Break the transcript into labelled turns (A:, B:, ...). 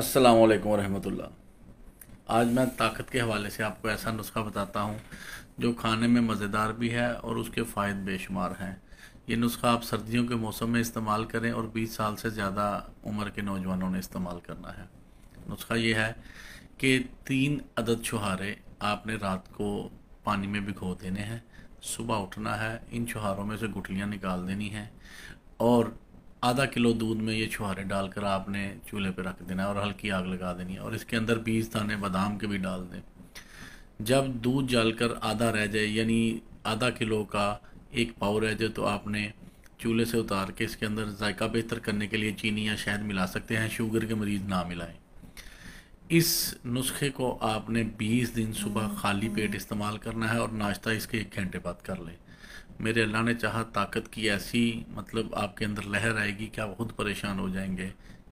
A: अस्सलाम वालेकुम रहमतुल्लाह आज मैं ताकत के हवाले से आपको ऐसा नुस्खा बताता हूँ जो खाने में मज़ेदार भी है और उसके फ़ायदे बेशुमार हैं ये नुस्खा आप सर्दियों के मौसम में इस्तेमाल करें और 20 साल से ज़्यादा उम्र के नौजवानों ने इस्तेमाल करना है नुस्खा ये है कि तीन अदद छुहारे आपने रात को पानी में भिगो देने हैं सुबह उठना है इन छुहारों में से गुठलियाँ निकाल देनी हैं और आधा किलो दूध में ये छुहारे डालकर आपने चूल्हे पर रख देना है और हल्की आग लगा देनी है और इसके अंदर बीज दाने बादाम के भी डाल दें जब दूध जल कर आधा रह जाए यानी आधा किलो का एक पाव रह जाए तो आपने चूल्हे से उतार के इसके अंदर जायका बेहतर करने के लिए चीनी या शहद मिला सकते हैं शुगर के मरीज़ ना मिलाएं इस नुस्खे को आपने 20 दिन सुबह खाली पेट इस्तेमाल करना है और नाश्ता इसके एक घंटे बाद कर लें मेरे अल्लाह ने चाहा ताकत की ऐसी मतलब आपके अंदर लहर आएगी कि आप खुद परेशान हो जाएंगे